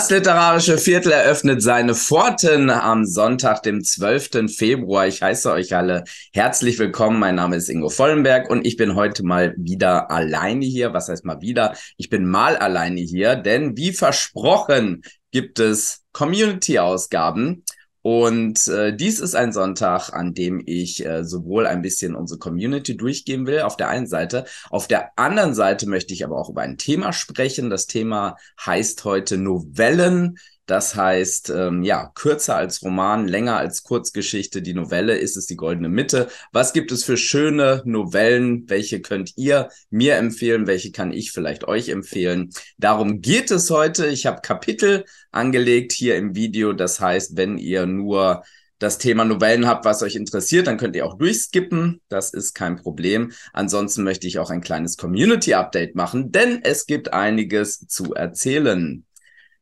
Das literarische Viertel eröffnet seine Pforten am Sonntag, dem 12. Februar. Ich heiße euch alle herzlich willkommen. Mein Name ist Ingo Vollenberg und ich bin heute mal wieder alleine hier. Was heißt mal wieder? Ich bin mal alleine hier, denn wie versprochen gibt es Community-Ausgaben. Und äh, dies ist ein Sonntag, an dem ich äh, sowohl ein bisschen unsere Community durchgehen will, auf der einen Seite. Auf der anderen Seite möchte ich aber auch über ein Thema sprechen. Das Thema heißt heute Novellen das heißt, ähm, ja, kürzer als Roman, länger als Kurzgeschichte. Die Novelle ist es die goldene Mitte. Was gibt es für schöne Novellen? Welche könnt ihr mir empfehlen? Welche kann ich vielleicht euch empfehlen? Darum geht es heute. Ich habe Kapitel angelegt hier im Video. Das heißt, wenn ihr nur das Thema Novellen habt, was euch interessiert, dann könnt ihr auch durchskippen. Das ist kein Problem. Ansonsten möchte ich auch ein kleines Community-Update machen, denn es gibt einiges zu erzählen.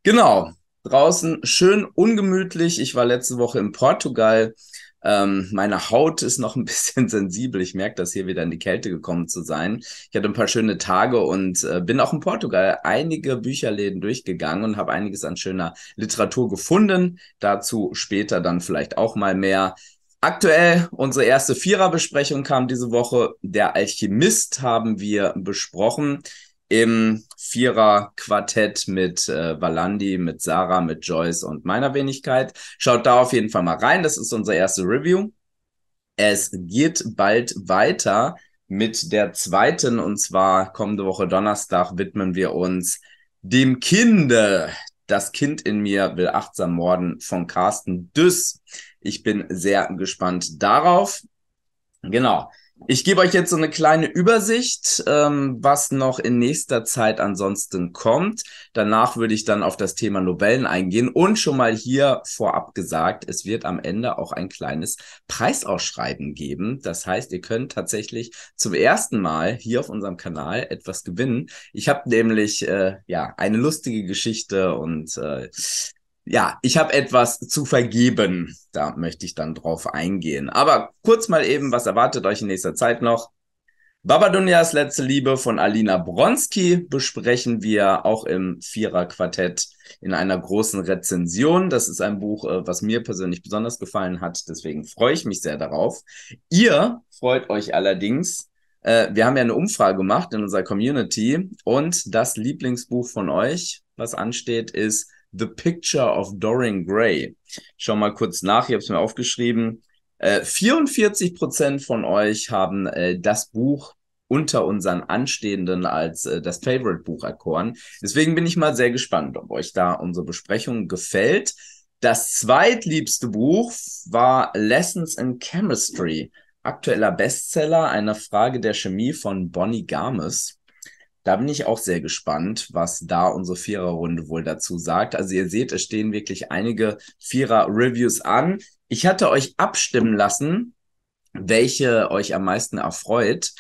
Genau, draußen schön ungemütlich. Ich war letzte Woche in Portugal. Ähm, meine Haut ist noch ein bisschen sensibel. Ich merke, dass hier wieder in die Kälte gekommen zu sein. Ich hatte ein paar schöne Tage und äh, bin auch in Portugal einige Bücherläden durchgegangen und habe einiges an schöner Literatur gefunden. Dazu später dann vielleicht auch mal mehr. Aktuell unsere erste Viererbesprechung kam diese Woche. Der Alchemist haben wir besprochen im Vierer-Quartett mit äh, Valandi, mit Sarah, mit Joyce und meiner Wenigkeit. Schaut da auf jeden Fall mal rein. Das ist unser erste Review. Es geht bald weiter mit der zweiten und zwar kommende Woche Donnerstag widmen wir uns dem Kinde. Das Kind in mir will achtsam morden von Carsten Düss. Ich bin sehr gespannt darauf. Genau. Ich gebe euch jetzt so eine kleine Übersicht, ähm, was noch in nächster Zeit ansonsten kommt. Danach würde ich dann auf das Thema Novellen eingehen und schon mal hier vorab gesagt, es wird am Ende auch ein kleines Preisausschreiben geben. Das heißt, ihr könnt tatsächlich zum ersten Mal hier auf unserem Kanal etwas gewinnen. Ich habe nämlich äh, ja eine lustige Geschichte und äh, ja, ich habe etwas zu vergeben. Da möchte ich dann drauf eingehen. Aber kurz mal eben, was erwartet euch in nächster Zeit noch? Babadunias letzte Liebe von Alina Bronski besprechen wir auch im Vierer-Quartett in einer großen Rezension. Das ist ein Buch, äh, was mir persönlich besonders gefallen hat. Deswegen freue ich mich sehr darauf. Ihr freut euch allerdings. Äh, wir haben ja eine Umfrage gemacht in unserer Community und das Lieblingsbuch von euch, was ansteht, ist The Picture of Dorian Gray. Schau mal kurz nach, ich habe es mir aufgeschrieben. Äh, 44 Prozent von euch haben äh, das Buch unter unseren Anstehenden als äh, das Favorite-Buch erkoren. Deswegen bin ich mal sehr gespannt, ob euch da unsere Besprechung gefällt. Das zweitliebste Buch war Lessons in Chemistry, aktueller Bestseller, eine Frage der Chemie von Bonnie Garmes. Da bin ich auch sehr gespannt, was da unsere Vierer-Runde wohl dazu sagt. Also ihr seht, es stehen wirklich einige Vierer-Reviews an. Ich hatte euch abstimmen lassen, welche euch am meisten erfreut.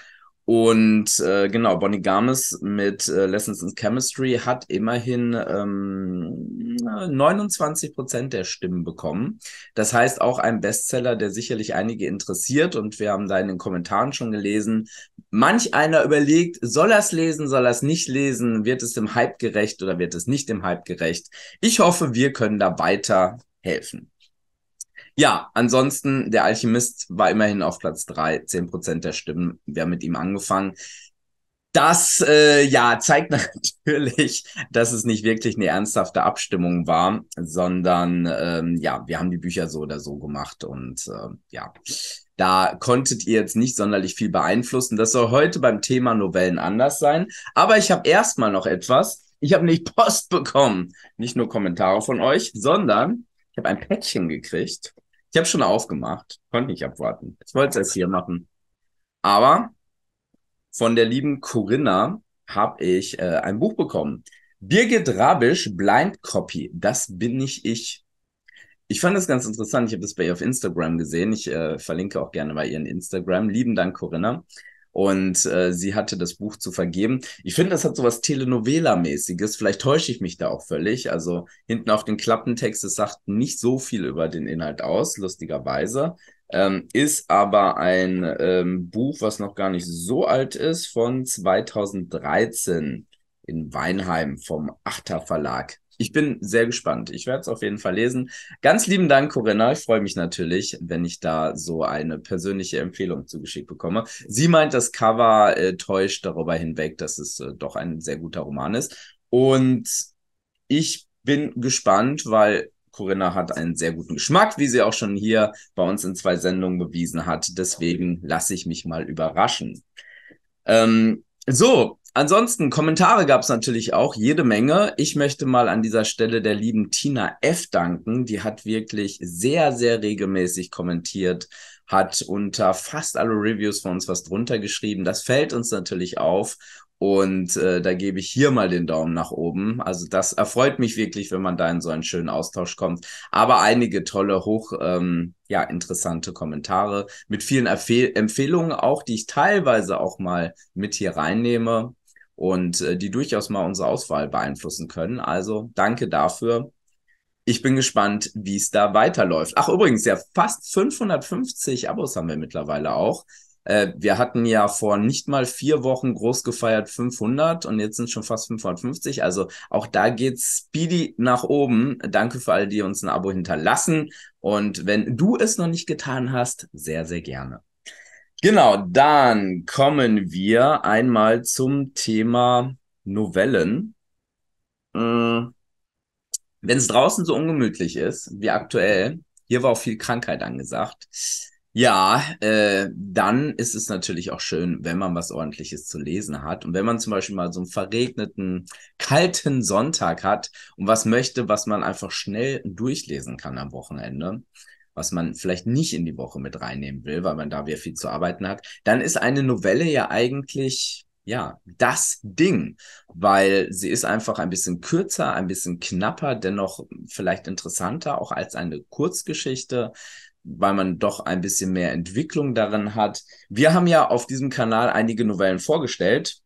Und äh, genau, Bonnie Games mit äh, Lessons in Chemistry hat immerhin ähm, 29 Prozent der Stimmen bekommen. Das heißt auch ein Bestseller, der sicherlich einige interessiert. Und wir haben da in den Kommentaren schon gelesen, manch einer überlegt, soll er es lesen, soll er es nicht lesen, wird es dem Hype gerecht oder wird es nicht dem Hype gerecht. Ich hoffe, wir können da weiter helfen. Ja, ansonsten, der Alchemist war immerhin auf Platz drei, zehn Prozent der Stimmen. Wir haben mit ihm angefangen. Das äh, ja zeigt natürlich, dass es nicht wirklich eine ernsthafte Abstimmung war, sondern ähm, ja, wir haben die Bücher so oder so gemacht und äh, ja, da konntet ihr jetzt nicht sonderlich viel beeinflussen. Das soll heute beim Thema Novellen anders sein. Aber ich habe erstmal noch etwas. Ich habe nicht Post bekommen, nicht nur Kommentare von euch, sondern ich habe ein Päckchen gekriegt. Ich habe schon aufgemacht. Konnte nicht abwarten. Ich wollte es erst hier machen. Aber von der lieben Corinna habe ich äh, ein Buch bekommen. Birgit Rabisch, Blind Copy. Das bin nicht ich. Ich fand das ganz interessant. Ich habe das bei ihr auf Instagram gesehen. Ich äh, verlinke auch gerne bei ihren Instagram. Lieben Dank, Corinna und äh, sie hatte das Buch zu vergeben. Ich finde, das hat so was Telenovela-mäßiges. Vielleicht täusche ich mich da auch völlig. Also hinten auf den Klappentext, es sagt nicht so viel über den Inhalt aus, lustigerweise. Ähm, ist aber ein ähm, Buch, was noch gar nicht so alt ist, von 2013 in Weinheim vom Achter Verlag. Ich bin sehr gespannt. Ich werde es auf jeden Fall lesen. Ganz lieben Dank, Corinna. Ich freue mich natürlich, wenn ich da so eine persönliche Empfehlung zugeschickt bekomme. Sie meint, das Cover äh, täuscht darüber hinweg, dass es äh, doch ein sehr guter Roman ist. Und ich bin gespannt, weil Corinna hat einen sehr guten Geschmack, wie sie auch schon hier bei uns in zwei Sendungen bewiesen hat. Deswegen lasse ich mich mal überraschen. Ähm, so, Ansonsten, Kommentare gab es natürlich auch jede Menge. Ich möchte mal an dieser Stelle der lieben Tina F. danken. Die hat wirklich sehr, sehr regelmäßig kommentiert, hat unter fast alle Reviews von uns was drunter geschrieben. Das fällt uns natürlich auf. Und äh, da gebe ich hier mal den Daumen nach oben. Also das erfreut mich wirklich, wenn man da in so einen schönen Austausch kommt. Aber einige tolle, hoch ähm, ja interessante Kommentare mit vielen Erfe Empfehlungen auch, die ich teilweise auch mal mit hier reinnehme und äh, die durchaus mal unsere Auswahl beeinflussen können. Also danke dafür. Ich bin gespannt, wie es da weiterläuft. Ach, übrigens, ja, fast 550 Abos haben wir mittlerweile auch. Äh, wir hatten ja vor nicht mal vier Wochen groß gefeiert 500 und jetzt sind schon fast 550. Also auch da geht's speedy nach oben. Danke für all die, die uns ein Abo hinterlassen. Und wenn du es noch nicht getan hast, sehr, sehr gerne. Genau, dann kommen wir einmal zum Thema Novellen. Mm, wenn es draußen so ungemütlich ist, wie aktuell, hier war auch viel Krankheit angesagt. Ja, äh, dann ist es natürlich auch schön, wenn man was Ordentliches zu lesen hat. Und wenn man zum Beispiel mal so einen verregneten, kalten Sonntag hat und was möchte, was man einfach schnell durchlesen kann am Wochenende, was man vielleicht nicht in die Woche mit reinnehmen will, weil man da wieder viel zu arbeiten hat, dann ist eine Novelle ja eigentlich ja, das Ding, weil sie ist einfach ein bisschen kürzer, ein bisschen knapper, dennoch vielleicht interessanter auch als eine Kurzgeschichte, weil man doch ein bisschen mehr Entwicklung darin hat. Wir haben ja auf diesem Kanal einige Novellen vorgestellt.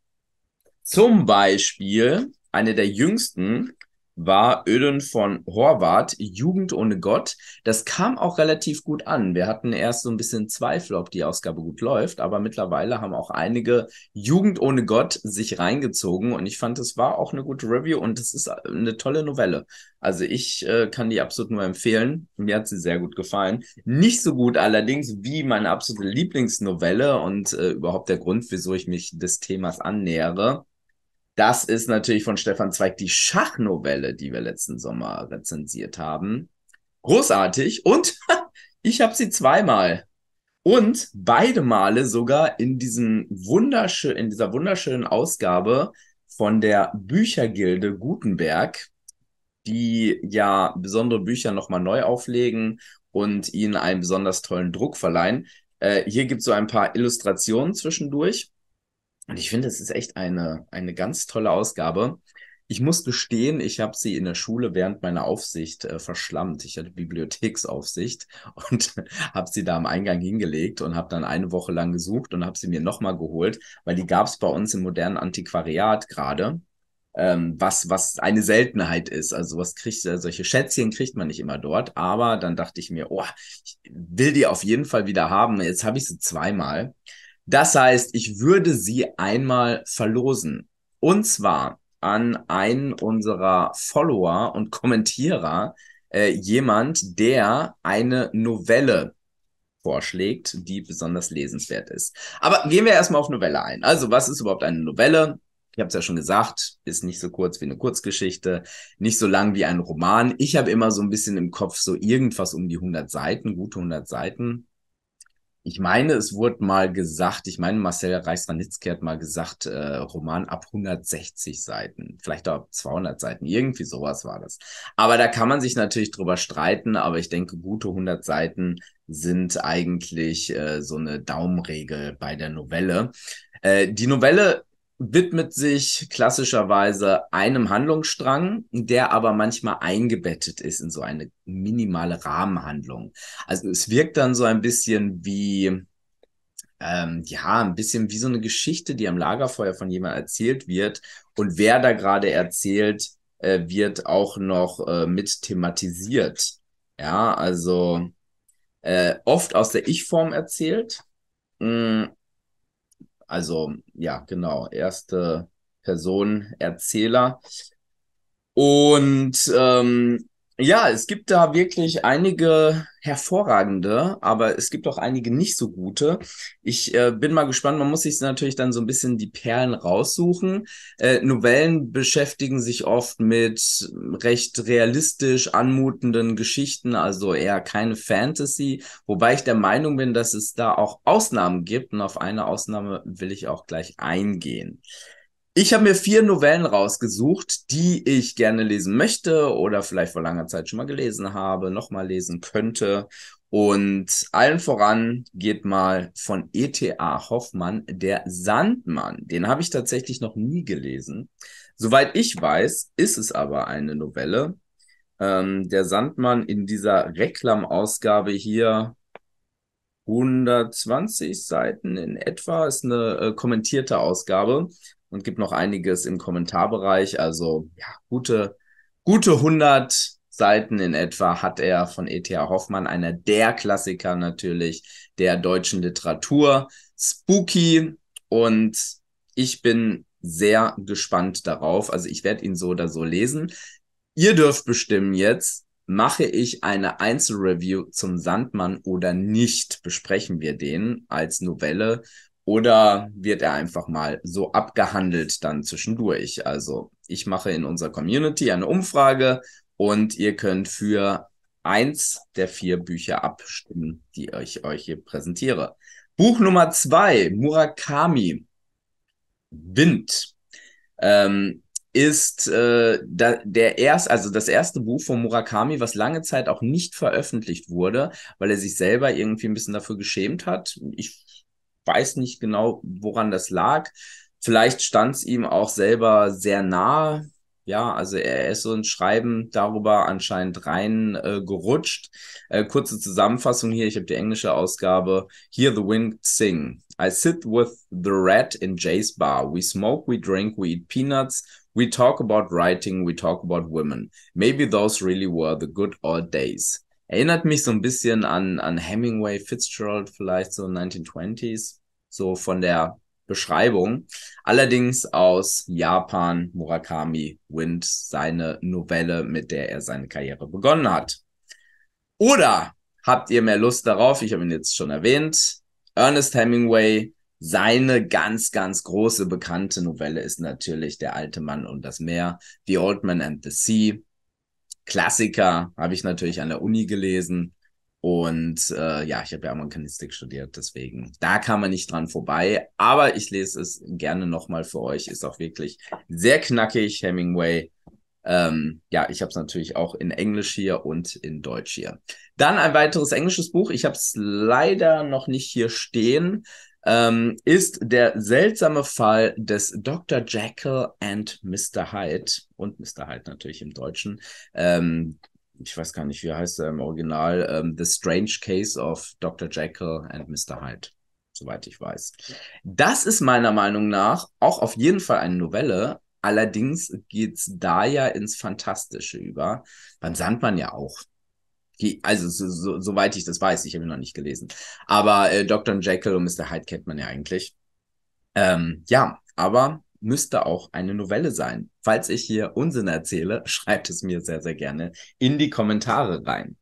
Zum Beispiel eine der jüngsten, war Ödön von Horvath, Jugend ohne Gott. Das kam auch relativ gut an. Wir hatten erst so ein bisschen Zweifel, ob die Ausgabe gut läuft, aber mittlerweile haben auch einige Jugend ohne Gott sich reingezogen und ich fand, es war auch eine gute Review und es ist äh, eine tolle Novelle. Also ich äh, kann die absolut nur empfehlen. Mir hat sie sehr gut gefallen. Nicht so gut allerdings wie meine absolute Lieblingsnovelle und äh, überhaupt der Grund, wieso ich mich des Themas annähere. Das ist natürlich von Stefan Zweig die Schachnovelle, die wir letzten Sommer rezensiert haben. Großartig. Und ich habe sie zweimal. Und beide Male sogar in, diesem wunderschön, in dieser wunderschönen Ausgabe von der Büchergilde Gutenberg, die ja besondere Bücher nochmal neu auflegen und ihnen einen besonders tollen Druck verleihen. Äh, hier gibt es so ein paar Illustrationen zwischendurch. Und ich finde, es ist echt eine, eine ganz tolle Ausgabe. Ich muss gestehen, ich habe sie in der Schule während meiner Aufsicht äh, verschlammt. Ich hatte Bibliotheksaufsicht und habe sie da am Eingang hingelegt und habe dann eine Woche lang gesucht und habe sie mir nochmal geholt, weil die gab es bei uns im modernen Antiquariat gerade. Ähm, was, was eine Seltenheit ist. Also was kriegt, äh, solche Schätzchen kriegt man nicht immer dort. Aber dann dachte ich mir, oh, ich will die auf jeden Fall wieder haben. Jetzt habe ich sie zweimal. Das heißt, ich würde sie einmal verlosen. Und zwar an einen unserer Follower und Kommentierer, äh, jemand, der eine Novelle vorschlägt, die besonders lesenswert ist. Aber gehen wir erstmal auf Novelle ein. Also, was ist überhaupt eine Novelle? Ich habe es ja schon gesagt, ist nicht so kurz wie eine Kurzgeschichte, nicht so lang wie ein Roman. Ich habe immer so ein bisschen im Kopf so irgendwas um die 100 Seiten, gute 100 Seiten ich meine, es wurde mal gesagt, ich meine, Marcel Reichsranitzky hat mal gesagt, äh, Roman ab 160 Seiten, vielleicht auch ab 200 Seiten, irgendwie sowas war das. Aber da kann man sich natürlich drüber streiten, aber ich denke, gute 100 Seiten sind eigentlich äh, so eine Daumenregel bei der Novelle. Äh, die Novelle widmet sich klassischerweise einem Handlungsstrang, der aber manchmal eingebettet ist in so eine minimale Rahmenhandlung. Also es wirkt dann so ein bisschen wie, ähm, ja, ein bisschen wie so eine Geschichte, die am Lagerfeuer von jemandem erzählt wird und wer da gerade erzählt, äh, wird auch noch äh, mit thematisiert. Ja, also äh, oft aus der Ich-Form erzählt. Mh, mm, also ja, genau, erste Person, Erzähler. Und ähm, ja, es gibt da wirklich einige hervorragende, aber es gibt auch einige nicht so gute. Ich äh, bin mal gespannt, man muss sich natürlich dann so ein bisschen die Perlen raussuchen. Äh, Novellen beschäftigen sich oft mit recht realistisch anmutenden Geschichten, also eher keine Fantasy, wobei ich der Meinung bin, dass es da auch Ausnahmen gibt und auf eine Ausnahme will ich auch gleich eingehen. Ich habe mir vier Novellen rausgesucht, die ich gerne lesen möchte oder vielleicht vor langer Zeit schon mal gelesen habe, nochmal lesen könnte. Und allen voran geht mal von E.T.A. Hoffmann der Sandmann. Den habe ich tatsächlich noch nie gelesen. Soweit ich weiß, ist es aber eine Novelle. Ähm, der Sandmann in dieser Reklamausgabe hier 120 Seiten in etwa ist eine äh, kommentierte Ausgabe und gibt noch einiges im Kommentarbereich. Also ja, gute, gute 100 Seiten in etwa hat er von E.T.A. Hoffmann, einer der Klassiker natürlich der deutschen Literatur. Spooky und ich bin sehr gespannt darauf. Also ich werde ihn so oder so lesen. Ihr dürft bestimmen jetzt, mache ich eine Einzelreview zum Sandmann oder nicht? Besprechen wir den als Novelle oder wird er einfach mal so abgehandelt dann zwischendurch? Also ich mache in unserer Community eine Umfrage und ihr könnt für eins der vier Bücher abstimmen, die ich euch hier präsentiere. Buch Nummer zwei, Murakami, Wind, ähm, ist äh, da, der erst, also das erste Buch von Murakami, was lange Zeit auch nicht veröffentlicht wurde, weil er sich selber irgendwie ein bisschen dafür geschämt hat. Ich weiß nicht genau, woran das lag. Vielleicht stand es ihm auch selber sehr nahe. Ja, also er ist so ein Schreiben darüber anscheinend reingerutscht. äh, Äh, kurze Zusammenfassung hier, ich habe die englische Ausgabe. Hear the wind sing. I sit with the rat in Jay's bar. We smoke, we drink, we eat peanuts, we talk about writing, we talk about women. Maybe those really were the good old days. Erinnert mich so ein bisschen an, an Hemingway, Fitzgerald vielleicht, so 1920s, so von der Beschreibung. Allerdings aus Japan Murakami Wind, seine Novelle, mit der er seine Karriere begonnen hat. Oder habt ihr mehr Lust darauf? Ich habe ihn jetzt schon erwähnt. Ernest Hemingway, seine ganz, ganz große bekannte Novelle ist natürlich Der alte Mann und das Meer, The Old Man and the Sea. Klassiker habe ich natürlich an der Uni gelesen. Und äh, ja, ich habe ja Amerikanistik studiert, deswegen da kann man nicht dran vorbei. Aber ich lese es gerne nochmal für euch. Ist auch wirklich sehr knackig, Hemingway. Ähm, ja, ich habe es natürlich auch in Englisch hier und in Deutsch hier. Dann ein weiteres englisches Buch. Ich habe es leider noch nicht hier stehen ähm, ist der seltsame Fall des Dr. Jekyll and Mr. Hyde und Mr. Hyde natürlich im Deutschen. Ähm, ich weiß gar nicht, wie heißt er im Original, ähm, The Strange Case of Dr. Jekyll and Mr. Hyde, soweit ich weiß. Das ist meiner Meinung nach auch auf jeden Fall eine Novelle, allerdings geht es da ja ins Fantastische über, beim Sandmann ja auch. Also, so, so, soweit ich das weiß, ich habe ihn noch nicht gelesen. Aber äh, Dr. Jekyll und Mr. Hyde kennt man ja eigentlich. Ähm, ja, aber müsste auch eine Novelle sein. Falls ich hier Unsinn erzähle, schreibt es mir sehr, sehr gerne in die Kommentare rein.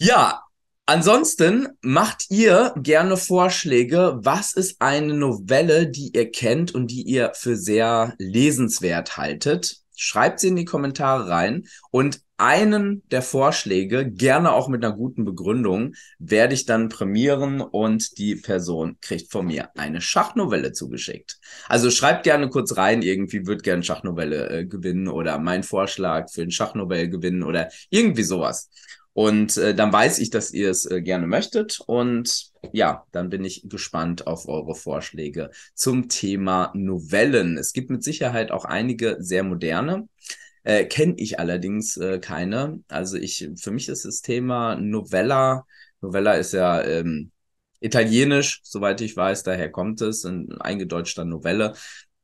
Ja, ansonsten macht ihr gerne Vorschläge. Was ist eine Novelle, die ihr kennt und die ihr für sehr lesenswert haltet? Schreibt sie in die Kommentare rein und einen der Vorschläge, gerne auch mit einer guten Begründung, werde ich dann prämieren und die Person kriegt von mir eine Schachnovelle zugeschickt. Also schreibt gerne kurz rein, irgendwie wird gerne Schachnovelle äh, gewinnen oder mein Vorschlag für ein Schachnovelle gewinnen oder irgendwie sowas. Und äh, dann weiß ich, dass ihr es äh, gerne möchtet. Und ja, dann bin ich gespannt auf eure Vorschläge zum Thema Novellen. Es gibt mit Sicherheit auch einige sehr moderne. Äh, Kenne ich allerdings äh, keine. Also ich, für mich ist das Thema Novella. Novella ist ja ähm, italienisch, soweit ich weiß, daher kommt es, ein eingedeutschter Novelle.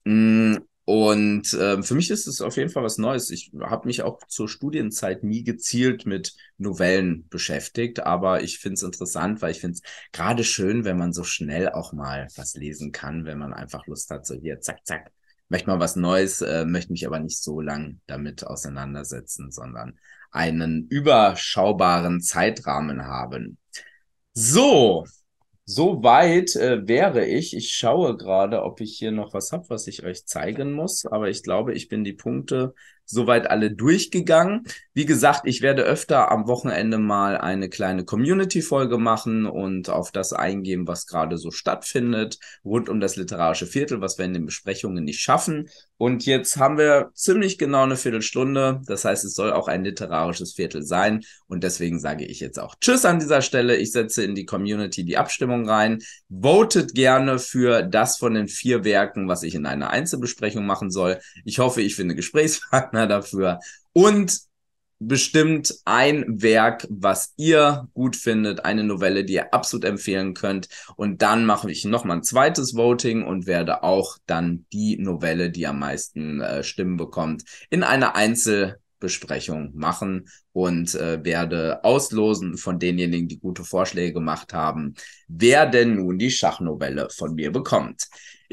Mm. Und äh, für mich ist es auf jeden Fall was Neues. Ich habe mich auch zur Studienzeit nie gezielt mit Novellen beschäftigt, aber ich finde es interessant, weil ich finde es gerade schön, wenn man so schnell auch mal was lesen kann, wenn man einfach Lust hat, so hier, zack, zack, möchte mal was Neues, äh, möchte mich aber nicht so lang damit auseinandersetzen, sondern einen überschaubaren Zeitrahmen haben. So, so weit äh, wäre ich. Ich schaue gerade, ob ich hier noch was habe, was ich euch zeigen muss, aber ich glaube, ich bin die Punkte soweit alle durchgegangen. Wie gesagt, ich werde öfter am Wochenende mal eine kleine Community-Folge machen und auf das eingehen, was gerade so stattfindet, rund um das literarische Viertel, was wir in den Besprechungen nicht schaffen. Und jetzt haben wir ziemlich genau eine Viertelstunde. Das heißt, es soll auch ein literarisches Viertel sein. Und deswegen sage ich jetzt auch Tschüss an dieser Stelle. Ich setze in die Community die Abstimmung rein. Votet gerne für das von den vier Werken, was ich in einer Einzelbesprechung machen soll. Ich hoffe, ich finde Gesprächsfragen Partner dafür. Und bestimmt ein Werk, was ihr gut findet, eine Novelle, die ihr absolut empfehlen könnt. Und dann mache ich nochmal ein zweites Voting und werde auch dann die Novelle, die am meisten äh, Stimmen bekommt, in einer Einzelbesprechung machen und äh, werde auslosen von denjenigen, die gute Vorschläge gemacht haben, wer denn nun die Schachnovelle von mir bekommt.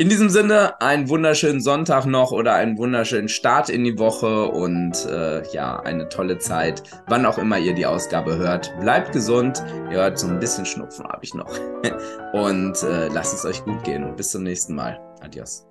In diesem Sinne, einen wunderschönen Sonntag noch oder einen wunderschönen Start in die Woche und äh, ja, eine tolle Zeit, wann auch immer ihr die Ausgabe hört. Bleibt gesund, ihr hört so ein bisschen Schnupfen habe ich noch. Und äh, lasst es euch gut gehen und bis zum nächsten Mal. Adios.